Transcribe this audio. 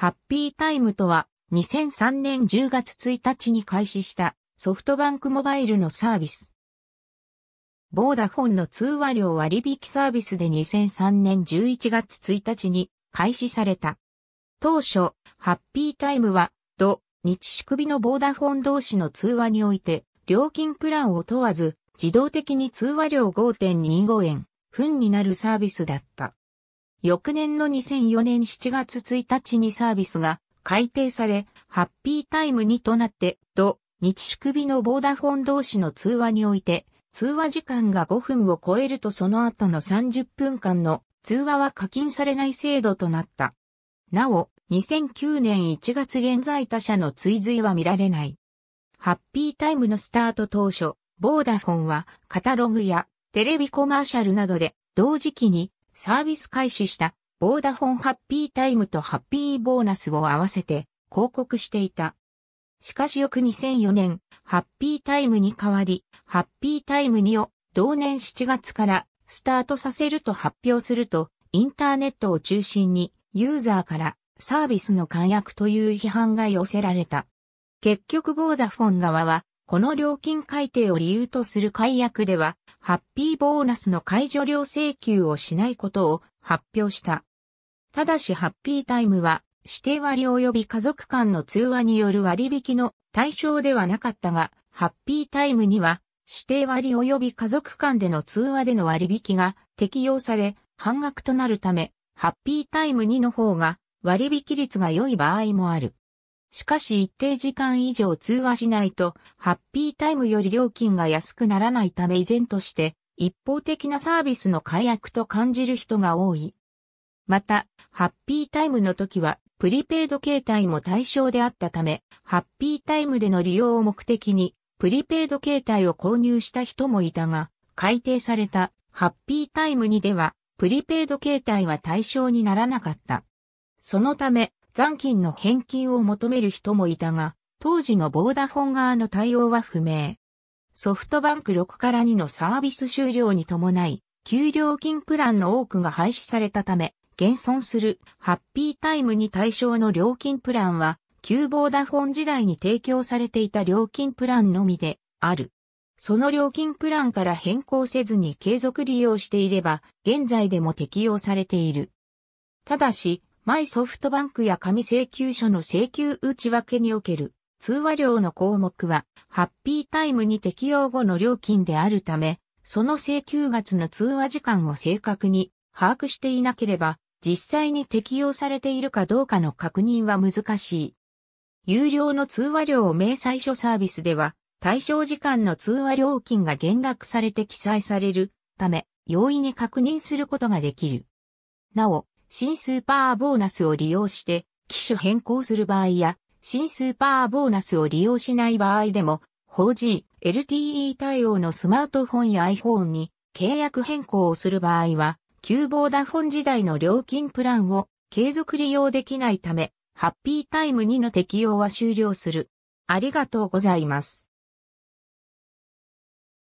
ハッピータイムとは、2003年10月1日に開始したソフトバンクモバイルのサービス。ボーダフォンの通話料割引サービスで2003年11月1日に開始された。当初、ハッピータイムは、土、日組みのボーダフォン同士の通話において、料金プランを問わず、自動的に通話料5.25円、分になるサービスだった。翌年の2004年7月1日にサービスが改定され、ハッピータイム2となって、と、日宿日のボーダフォン同士の通話において、通話時間が5分を超えるとその後の30分間の通話は課金されない制度となった。なお、2009年1月現在他社の追随は見られない。ハッピータイムのスタート当初、ボーダフォンはカタログやテレビコマーシャルなどで同時期にサービス開始したボーダフォンハッピータイムとハッピーボーナスを合わせて広告していた。しかし翌2004年、ハッピータイムに変わり、ハッピータイム2を同年7月からスタートさせると発表すると、インターネットを中心にユーザーからサービスの解約という批判が寄せられた。結局ボーダフォン側はこの料金改定を理由とする解約では、ハッピーボーナスの解除料請求をしないことを発表した。ただしハッピータイムは、指定割及び家族間の通話による割引の対象ではなかったが、ハッピータイムには、指定割及び家族間での通話での割引が適用され、半額となるため、ハッピータイム2の方が割引率が良い場合もある。しかし一定時間以上通話しないと、ハッピータイムより料金が安くならないため依然として、一方的なサービスの解約と感じる人が多い。また、ハッピータイムの時は、プリペイド携帯も対象であったため、ハッピータイムでの利用を目的に、プリペイド携帯を購入した人もいたが、改定されたハッピータイムにでは、プリペイド携帯は対象にならなかった。そのため、残金の返金を求める人もいたが、当時のボーダフォン側の対応は不明。ソフトバンク6から2のサービス終了に伴い、給料金プランの多くが廃止されたため、現存するハッピータイムに対象の料金プランは、旧ボーダフォン時代に提供されていた料金プランのみである。その料金プランから変更せずに継続利用していれば、現在でも適用されている。ただし、マイソフトバンクや紙請求書の請求内訳における通話料の項目は、ハッピータイムに適用後の料金であるため、その請求月の通話時間を正確に把握していなければ、実際に適用されているかどうかの確認は難しい。有料の通話料を明細書サービスでは、対象時間の通話料金が減額されて記載されるため、容易に確認することができる。なお、新スーパーボーナスを利用して、機種変更する場合や、新スーパーボーナスを利用しない場合でも、4G、LTE 対応のスマートフォンや iPhone に契約変更をする場合は、旧ボーダフォン時代の料金プランを継続利用できないため、ハッピータイム2の適用は終了する。ありがとうございます。